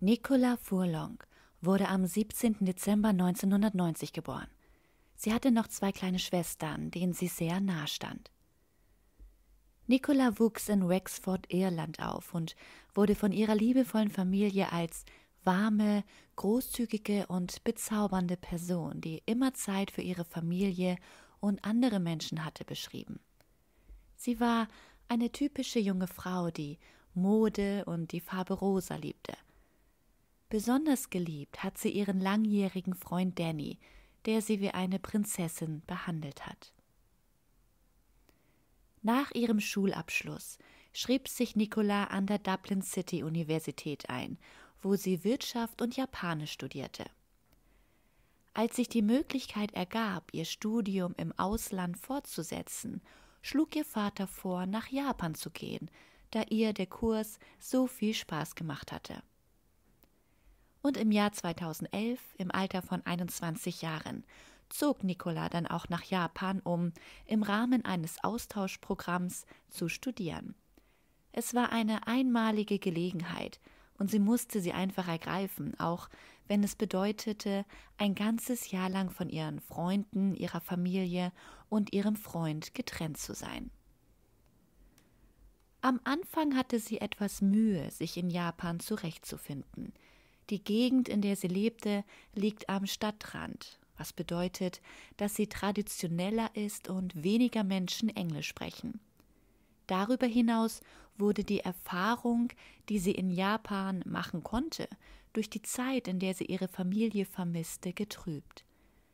Nicola Furlong wurde am 17. Dezember 1990 geboren. Sie hatte noch zwei kleine Schwestern, denen sie sehr nahe stand. Nicola wuchs in Wexford, Irland auf und wurde von ihrer liebevollen Familie als warme, großzügige und bezaubernde Person, die immer Zeit für ihre Familie und andere Menschen hatte, beschrieben. Sie war eine typische junge Frau, die Mode und die Farbe Rosa liebte – Besonders geliebt hat sie ihren langjährigen Freund Danny, der sie wie eine Prinzessin behandelt hat. Nach ihrem Schulabschluss schrieb sich Nicola an der Dublin City Universität ein, wo sie Wirtschaft und Japanisch studierte. Als sich die Möglichkeit ergab, ihr Studium im Ausland fortzusetzen, schlug ihr Vater vor, nach Japan zu gehen, da ihr der Kurs so viel Spaß gemacht hatte und im Jahr 2011, im Alter von 21 Jahren, zog Nicola dann auch nach Japan, um im Rahmen eines Austauschprogramms zu studieren. Es war eine einmalige Gelegenheit und sie musste sie einfach ergreifen, auch wenn es bedeutete, ein ganzes Jahr lang von ihren Freunden, ihrer Familie und ihrem Freund getrennt zu sein. Am Anfang hatte sie etwas Mühe, sich in Japan zurechtzufinden – die Gegend, in der sie lebte, liegt am Stadtrand, was bedeutet, dass sie traditioneller ist und weniger Menschen Englisch sprechen. Darüber hinaus wurde die Erfahrung, die sie in Japan machen konnte, durch die Zeit, in der sie ihre Familie vermisste, getrübt.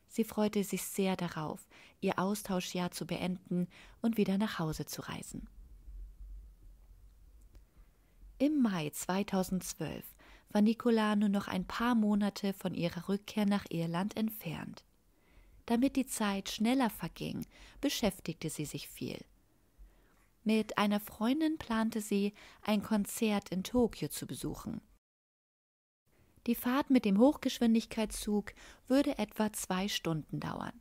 Sie freute sich sehr darauf, ihr Austauschjahr zu beenden und wieder nach Hause zu reisen. Im Mai 2012 war Nicola nur noch ein paar Monate von ihrer Rückkehr nach Irland entfernt. Damit die Zeit schneller verging, beschäftigte sie sich viel. Mit einer Freundin plante sie, ein Konzert in Tokio zu besuchen. Die Fahrt mit dem Hochgeschwindigkeitszug würde etwa zwei Stunden dauern.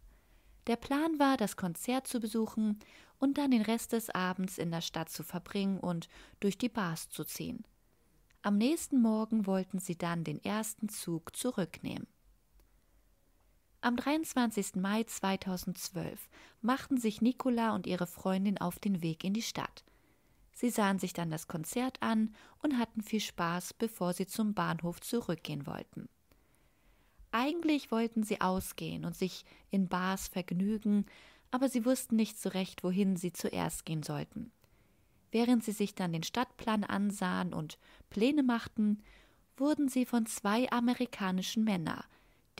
Der Plan war, das Konzert zu besuchen und dann den Rest des Abends in der Stadt zu verbringen und durch die Bars zu ziehen. Am nächsten Morgen wollten sie dann den ersten Zug zurücknehmen. Am 23. Mai 2012 machten sich Nicola und ihre Freundin auf den Weg in die Stadt. Sie sahen sich dann das Konzert an und hatten viel Spaß, bevor sie zum Bahnhof zurückgehen wollten. Eigentlich wollten sie ausgehen und sich in Bars vergnügen, aber sie wussten nicht so recht, wohin sie zuerst gehen sollten. Während sie sich dann den Stadtplan ansahen und Pläne machten, wurden sie von zwei amerikanischen Männern,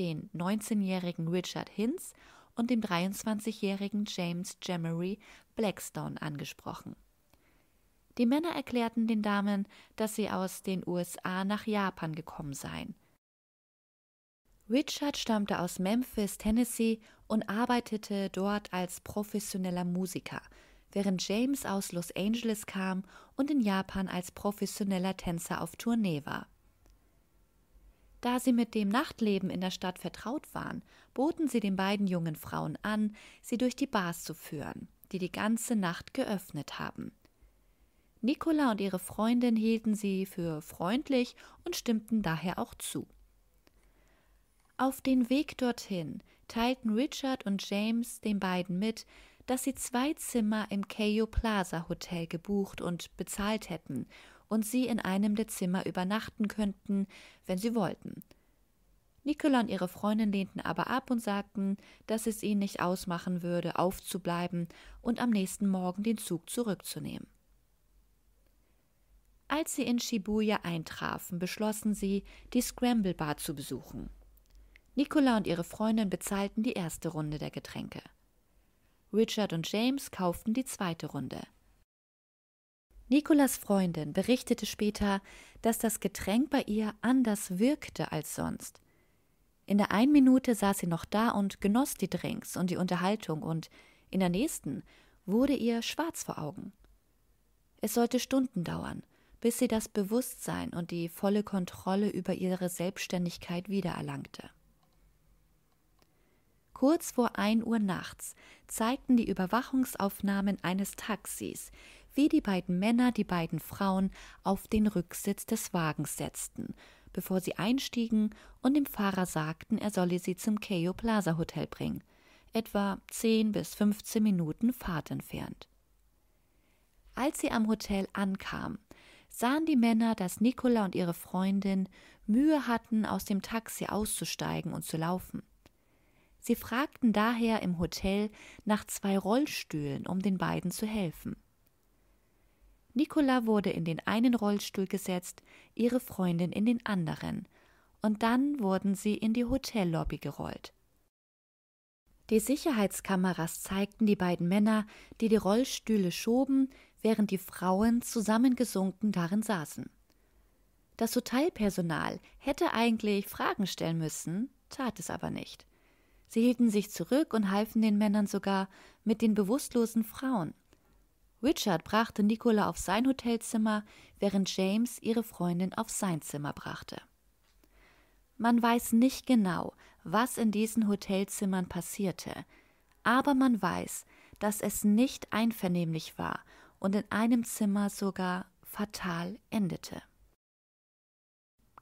den 19-jährigen Richard Hinz und dem 23-jährigen James Jemery Blackstone angesprochen. Die Männer erklärten den Damen, dass sie aus den USA nach Japan gekommen seien. Richard stammte aus Memphis, Tennessee und arbeitete dort als professioneller Musiker – während James aus Los Angeles kam und in Japan als professioneller Tänzer auf Tournee war. Da sie mit dem Nachtleben in der Stadt vertraut waren, boten sie den beiden jungen Frauen an, sie durch die Bars zu führen, die die ganze Nacht geöffnet haben. Nicola und ihre Freundin hielten sie für freundlich und stimmten daher auch zu. Auf den Weg dorthin teilten Richard und James den beiden mit, dass sie zwei Zimmer im Keio Plaza Hotel gebucht und bezahlt hätten und sie in einem der Zimmer übernachten könnten, wenn sie wollten. Nicola und ihre Freundin lehnten aber ab und sagten, dass es ihnen nicht ausmachen würde, aufzubleiben und am nächsten Morgen den Zug zurückzunehmen. Als sie in Shibuya eintrafen, beschlossen sie, die Scramble Bar zu besuchen. Nicola und ihre Freundin bezahlten die erste Runde der Getränke. Richard und James kauften die zweite Runde. Nikolas Freundin berichtete später, dass das Getränk bei ihr anders wirkte als sonst. In der einen Minute saß sie noch da und genoss die Drinks und die Unterhaltung und in der nächsten wurde ihr schwarz vor Augen. Es sollte Stunden dauern, bis sie das Bewusstsein und die volle Kontrolle über ihre Selbstständigkeit wiedererlangte. Kurz vor 1 Uhr nachts zeigten die Überwachungsaufnahmen eines Taxis, wie die beiden Männer die beiden Frauen auf den Rücksitz des Wagens setzten, bevor sie einstiegen und dem Fahrer sagten, er solle sie zum Keio Plaza Hotel bringen, etwa 10 bis 15 Minuten Fahrt entfernt. Als sie am Hotel ankamen, sahen die Männer, dass Nicola und ihre Freundin Mühe hatten, aus dem Taxi auszusteigen und zu laufen. Sie fragten daher im Hotel nach zwei Rollstühlen, um den beiden zu helfen. Nicola wurde in den einen Rollstuhl gesetzt, ihre Freundin in den anderen, und dann wurden sie in die Hotellobby gerollt. Die Sicherheitskameras zeigten die beiden Männer, die die Rollstühle schoben, während die Frauen zusammengesunken darin saßen. Das Hotelpersonal hätte eigentlich Fragen stellen müssen, tat es aber nicht. Sie hielten sich zurück und halfen den Männern sogar mit den bewusstlosen Frauen. Richard brachte Nicola auf sein Hotelzimmer, während James ihre Freundin auf sein Zimmer brachte. Man weiß nicht genau, was in diesen Hotelzimmern passierte, aber man weiß, dass es nicht einvernehmlich war und in einem Zimmer sogar fatal endete.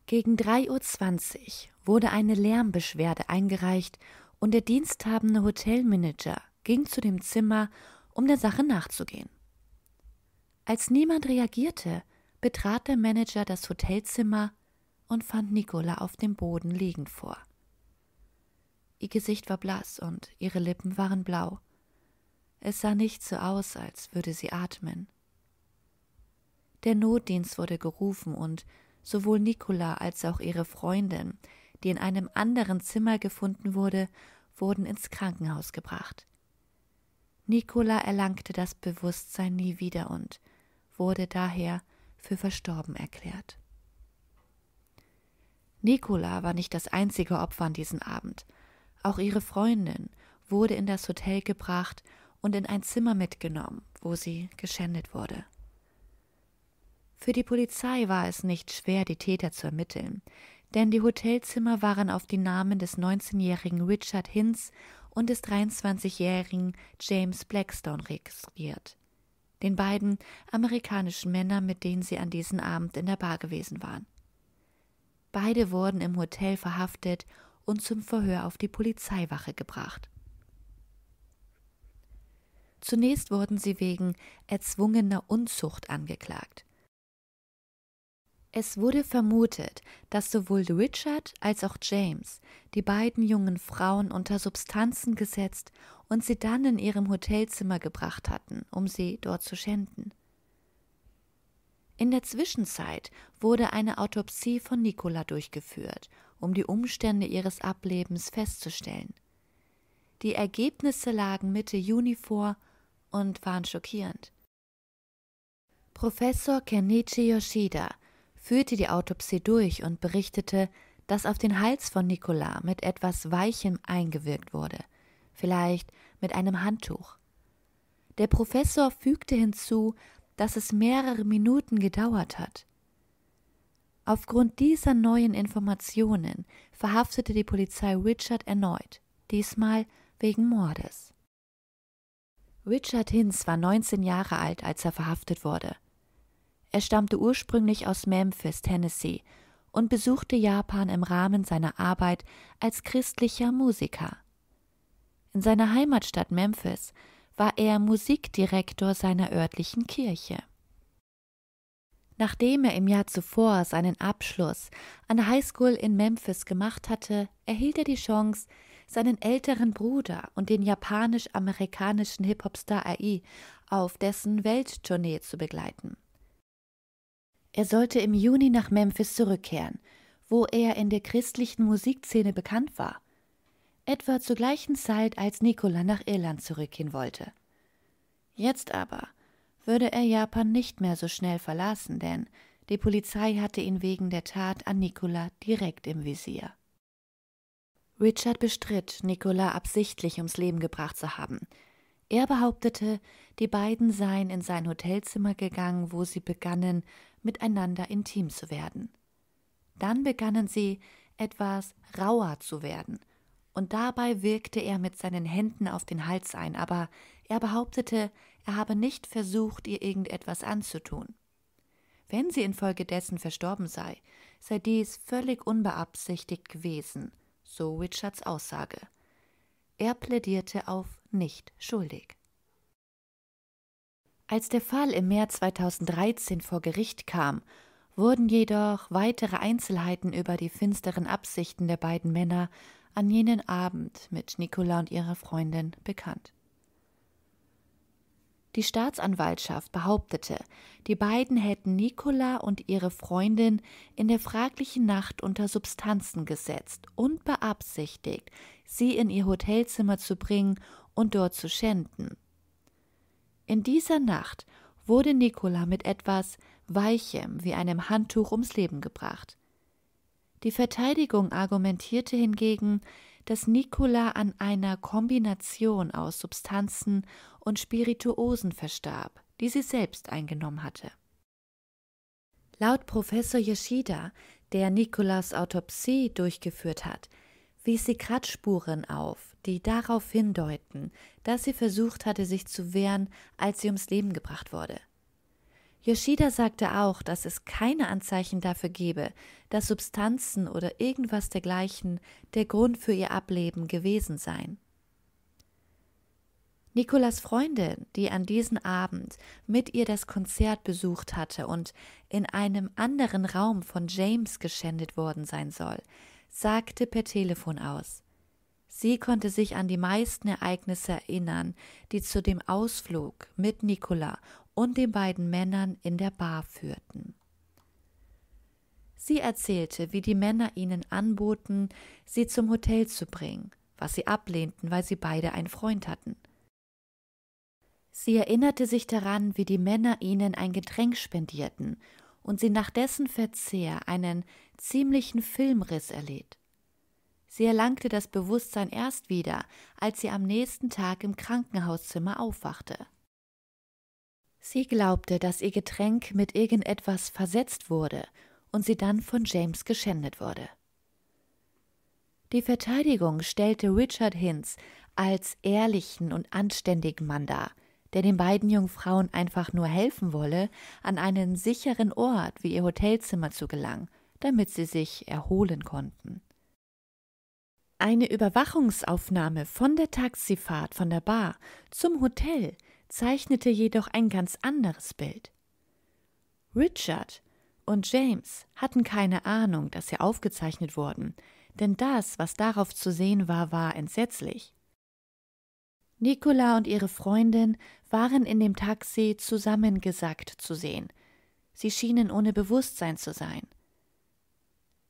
Gegen 3.20 Uhr wurde eine Lärmbeschwerde eingereicht und der diensthabende Hotelmanager ging zu dem Zimmer, um der Sache nachzugehen. Als niemand reagierte, betrat der Manager das Hotelzimmer und fand Nicola auf dem Boden liegend vor. Ihr Gesicht war blass und ihre Lippen waren blau. Es sah nicht so aus, als würde sie atmen. Der Notdienst wurde gerufen und sowohl Nicola als auch ihre Freundin die in einem anderen Zimmer gefunden wurde, wurden ins Krankenhaus gebracht. Nicola erlangte das Bewusstsein nie wieder und wurde daher für verstorben erklärt. Nicola war nicht das einzige Opfer an diesem Abend. Auch ihre Freundin wurde in das Hotel gebracht und in ein Zimmer mitgenommen, wo sie geschändet wurde. Für die Polizei war es nicht schwer, die Täter zu ermitteln denn die Hotelzimmer waren auf die Namen des 19-jährigen Richard Hinz und des 23-jährigen James Blackstone registriert. Den beiden amerikanischen Männern, mit denen sie an diesem Abend in der Bar gewesen waren. Beide wurden im Hotel verhaftet und zum Verhör auf die Polizeiwache gebracht. Zunächst wurden sie wegen erzwungener Unzucht angeklagt. Es wurde vermutet, dass sowohl Richard als auch James die beiden jungen Frauen unter Substanzen gesetzt und sie dann in ihrem Hotelzimmer gebracht hatten, um sie dort zu schänden. In der Zwischenzeit wurde eine Autopsie von Nicola durchgeführt, um die Umstände ihres Ablebens festzustellen. Die Ergebnisse lagen Mitte Juni vor und waren schockierend. Professor Kenichi Yoshida führte die Autopsie durch und berichtete, dass auf den Hals von Nicola mit etwas Weichem eingewirkt wurde, vielleicht mit einem Handtuch. Der Professor fügte hinzu, dass es mehrere Minuten gedauert hat. Aufgrund dieser neuen Informationen verhaftete die Polizei Richard erneut, diesmal wegen Mordes. Richard Hinz war 19 Jahre alt, als er verhaftet wurde. Er stammte ursprünglich aus Memphis, Tennessee und besuchte Japan im Rahmen seiner Arbeit als christlicher Musiker. In seiner Heimatstadt Memphis war er Musikdirektor seiner örtlichen Kirche. Nachdem er im Jahr zuvor seinen Abschluss an der High School in Memphis gemacht hatte, erhielt er die Chance, seinen älteren Bruder und den japanisch-amerikanischen Hip-Hop-Star AI auf dessen Welttournee zu begleiten. Er sollte im Juni nach Memphis zurückkehren, wo er in der christlichen Musikszene bekannt war, etwa zur gleichen Zeit, als Nicola nach Irland zurückgehen wollte. Jetzt aber würde er Japan nicht mehr so schnell verlassen, denn die Polizei hatte ihn wegen der Tat an Nicola direkt im Visier. Richard bestritt, Nicola absichtlich ums Leben gebracht zu haben. Er behauptete, die beiden seien in sein Hotelzimmer gegangen, wo sie begannen, miteinander intim zu werden. Dann begannen sie, etwas rauer zu werden, und dabei wirkte er mit seinen Händen auf den Hals ein, aber er behauptete, er habe nicht versucht, ihr irgendetwas anzutun. Wenn sie infolgedessen verstorben sei, sei dies völlig unbeabsichtigt gewesen, so Richards Aussage. Er plädierte auf nicht schuldig. Als der Fall im März 2013 vor Gericht kam, wurden jedoch weitere Einzelheiten über die finsteren Absichten der beiden Männer an jenen Abend mit Nicola und ihrer Freundin bekannt. Die Staatsanwaltschaft behauptete, die beiden hätten Nicola und ihre Freundin in der fraglichen Nacht unter Substanzen gesetzt und beabsichtigt, sie in ihr Hotelzimmer zu bringen und dort zu schänden, in dieser Nacht wurde Nicola mit etwas Weichem wie einem Handtuch ums Leben gebracht. Die Verteidigung argumentierte hingegen, dass Nicola an einer Kombination aus Substanzen und Spirituosen verstarb, die sie selbst eingenommen hatte. Laut Professor Yoshida, der Nikolas Autopsie durchgeführt hat, wies sie Kratzspuren auf, die darauf hindeuten, dass sie versucht hatte, sich zu wehren, als sie ums Leben gebracht wurde. Yoshida sagte auch, dass es keine Anzeichen dafür gebe, dass Substanzen oder irgendwas dergleichen der Grund für ihr Ableben gewesen seien. Nikolas Freundin, die an diesem Abend mit ihr das Konzert besucht hatte und in einem anderen Raum von James geschändet worden sein soll, sagte per Telefon aus. Sie konnte sich an die meisten Ereignisse erinnern, die zu dem Ausflug mit Nicola und den beiden Männern in der Bar führten. Sie erzählte, wie die Männer ihnen anboten, sie zum Hotel zu bringen, was sie ablehnten, weil sie beide einen Freund hatten. Sie erinnerte sich daran, wie die Männer ihnen ein Getränk spendierten und sie nach dessen Verzehr einen ziemlichen Filmriss erlitt. Sie erlangte das Bewusstsein erst wieder, als sie am nächsten Tag im Krankenhauszimmer aufwachte. Sie glaubte, dass ihr Getränk mit irgendetwas versetzt wurde und sie dann von James geschändet wurde. Die Verteidigung stellte Richard Hinz als ehrlichen und anständigen Mann dar, der den beiden Jungfrauen einfach nur helfen wolle, an einen sicheren Ort wie ihr Hotelzimmer zu gelangen, damit sie sich erholen konnten. Eine Überwachungsaufnahme von der Taxifahrt von der Bar zum Hotel zeichnete jedoch ein ganz anderes Bild. Richard und James hatten keine Ahnung, dass sie aufgezeichnet wurden, denn das, was darauf zu sehen war, war entsetzlich. Nicola und ihre Freundin waren in dem Taxi zusammengesackt zu sehen. Sie schienen ohne Bewusstsein zu sein.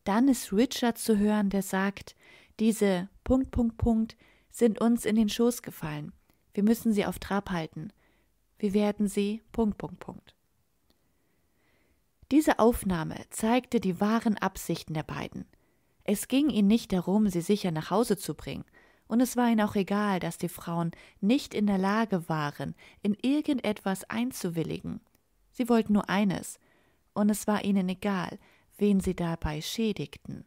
Dann ist Richard zu hören, der sagt, diese Punkt, Punkt, Punkt sind uns in den Schoß gefallen. Wir müssen sie auf Trab halten. Wir werden sie Punkt, Punkt, Punkt. Diese Aufnahme zeigte die wahren Absichten der beiden. Es ging ihnen nicht darum, sie sicher nach Hause zu bringen, und es war ihnen auch egal, dass die Frauen nicht in der Lage waren, in irgendetwas einzuwilligen. Sie wollten nur eines, und es war ihnen egal, wen sie dabei schädigten.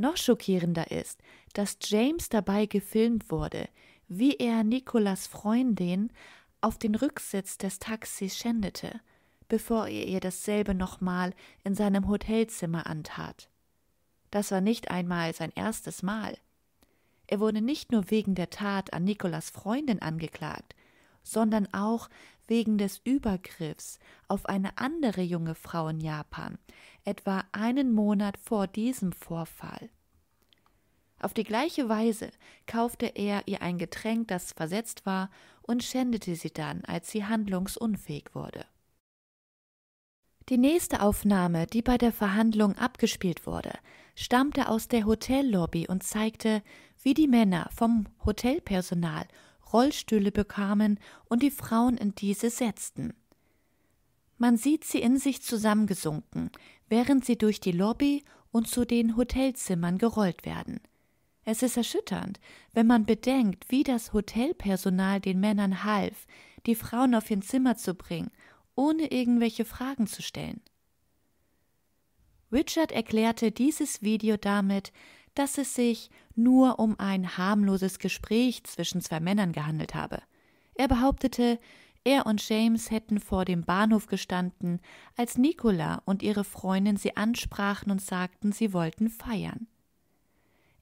Noch schockierender ist, dass James dabei gefilmt wurde, wie er Nicolas Freundin auf den Rücksitz des Taxis schändete, bevor er ihr dasselbe nochmal in seinem Hotelzimmer antat. Das war nicht einmal sein erstes Mal. Er wurde nicht nur wegen der Tat an Nicolas Freundin angeklagt, sondern auch wegen des Übergriffs auf eine andere junge Frau in Japan, etwa einen Monat vor diesem Vorfall. Auf die gleiche Weise kaufte er ihr ein Getränk, das versetzt war, und schändete sie dann, als sie handlungsunfähig wurde. Die nächste Aufnahme, die bei der Verhandlung abgespielt wurde, stammte aus der Hotellobby und zeigte, wie die Männer vom Hotelpersonal Rollstühle bekamen und die Frauen in diese setzten. Man sieht sie in sich zusammengesunken, während sie durch die Lobby und zu den Hotelzimmern gerollt werden. Es ist erschütternd, wenn man bedenkt, wie das Hotelpersonal den Männern half, die Frauen auf ihr Zimmer zu bringen, ohne irgendwelche Fragen zu stellen. Richard erklärte dieses Video damit, dass es sich nur um ein harmloses Gespräch zwischen zwei Männern gehandelt habe. Er behauptete, er und James hätten vor dem Bahnhof gestanden, als Nicola und ihre Freundin sie ansprachen und sagten, sie wollten feiern.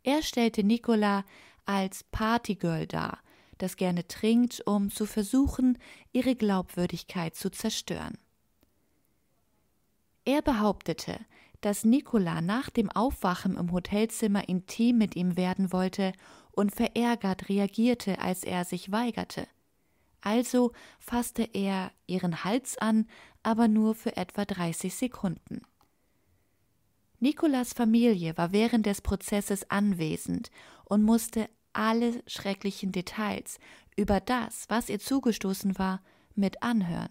Er stellte Nicola als Partygirl dar, das gerne trinkt, um zu versuchen, ihre Glaubwürdigkeit zu zerstören. Er behauptete, dass Nicola nach dem Aufwachen im Hotelzimmer intim mit ihm werden wollte und verärgert reagierte, als er sich weigerte. Also fasste er ihren Hals an, aber nur für etwa 30 Sekunden. Nicolas Familie war während des Prozesses anwesend und musste alle schrecklichen Details über das, was ihr zugestoßen war, mit anhören.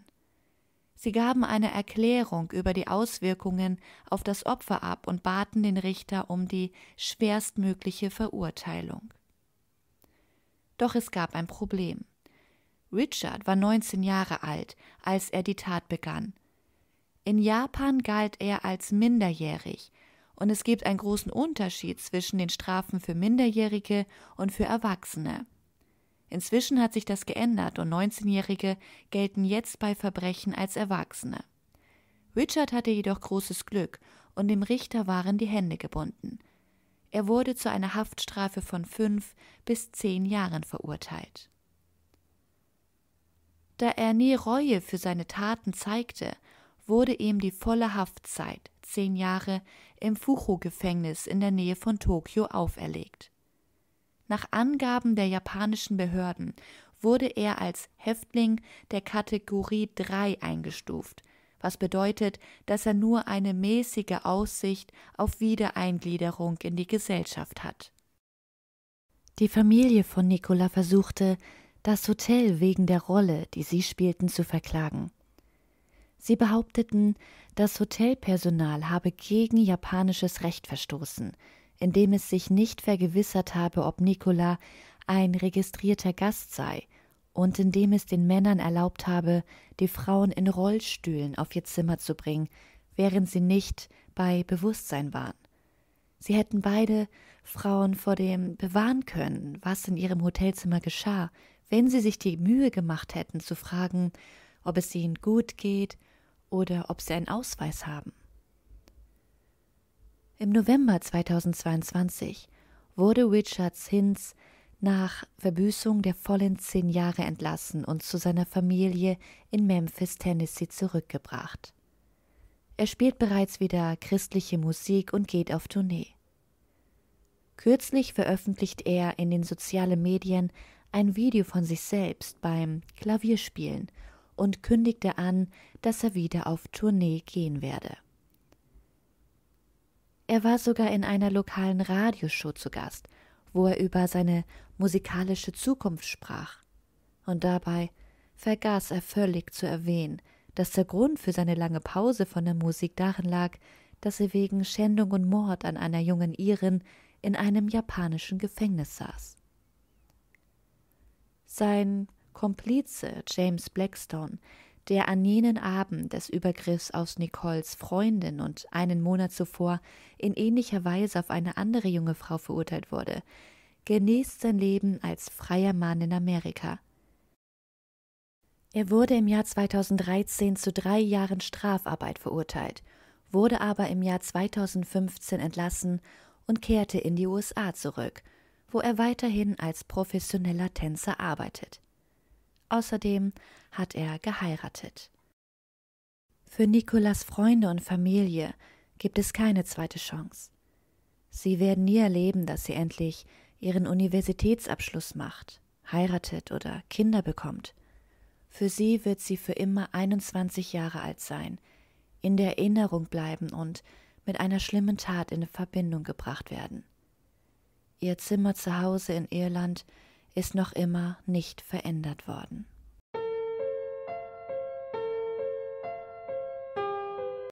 Sie gaben eine Erklärung über die Auswirkungen auf das Opfer ab und baten den Richter um die schwerstmögliche Verurteilung. Doch es gab ein Problem. Richard war 19 Jahre alt, als er die Tat begann. In Japan galt er als minderjährig, und es gibt einen großen Unterschied zwischen den Strafen für Minderjährige und für Erwachsene. Inzwischen hat sich das geändert und 19-Jährige gelten jetzt bei Verbrechen als Erwachsene. Richard hatte jedoch großes Glück und dem Richter waren die Hände gebunden. Er wurde zu einer Haftstrafe von fünf bis zehn Jahren verurteilt. Da er nie Reue für seine Taten zeigte, wurde ihm die volle Haftzeit, zehn Jahre, im fucho gefängnis in der Nähe von Tokio auferlegt. Nach Angaben der japanischen Behörden wurde er als Häftling der Kategorie 3 eingestuft, was bedeutet, dass er nur eine mäßige Aussicht auf Wiedereingliederung in die Gesellschaft hat. Die Familie von Nicola versuchte, das Hotel wegen der Rolle, die sie spielten, zu verklagen. Sie behaupteten, das Hotelpersonal habe gegen japanisches Recht verstoßen, in dem es sich nicht vergewissert habe, ob Nikola ein registrierter Gast sei und in dem es den Männern erlaubt habe, die Frauen in Rollstühlen auf ihr Zimmer zu bringen, während sie nicht bei Bewusstsein waren. Sie hätten beide Frauen vor dem bewahren können, was in ihrem Hotelzimmer geschah, wenn sie sich die Mühe gemacht hätten zu fragen, ob es ihnen gut geht oder ob sie einen Ausweis haben. Im November 2022 wurde Richard Hinz nach Verbüßung der vollen zehn Jahre entlassen und zu seiner Familie in Memphis, Tennessee zurückgebracht. Er spielt bereits wieder christliche Musik und geht auf Tournee. Kürzlich veröffentlicht er in den sozialen Medien ein Video von sich selbst beim Klavierspielen und kündigte an, dass er wieder auf Tournee gehen werde. Er war sogar in einer lokalen Radioshow zu Gast, wo er über seine musikalische Zukunft sprach. Und dabei vergaß er völlig zu erwähnen, dass der Grund für seine lange Pause von der Musik darin lag, dass er wegen Schändung und Mord an einer jungen Irin in einem japanischen Gefängnis saß. Sein Komplize James Blackstone der an jenen Abend des Übergriffs aus Nicoles Freundin und einen Monat zuvor in ähnlicher Weise auf eine andere junge Frau verurteilt wurde, genießt sein Leben als freier Mann in Amerika. Er wurde im Jahr 2013 zu drei Jahren Strafarbeit verurteilt, wurde aber im Jahr 2015 entlassen und kehrte in die USA zurück, wo er weiterhin als professioneller Tänzer arbeitet. Außerdem hat er geheiratet. Für Nikolas Freunde und Familie gibt es keine zweite Chance. Sie werden nie erleben, dass sie endlich ihren Universitätsabschluss macht, heiratet oder Kinder bekommt. Für sie wird sie für immer 21 Jahre alt sein, in der Erinnerung bleiben und mit einer schlimmen Tat in Verbindung gebracht werden. Ihr Zimmer zu Hause in Irland ist noch immer nicht verändert worden.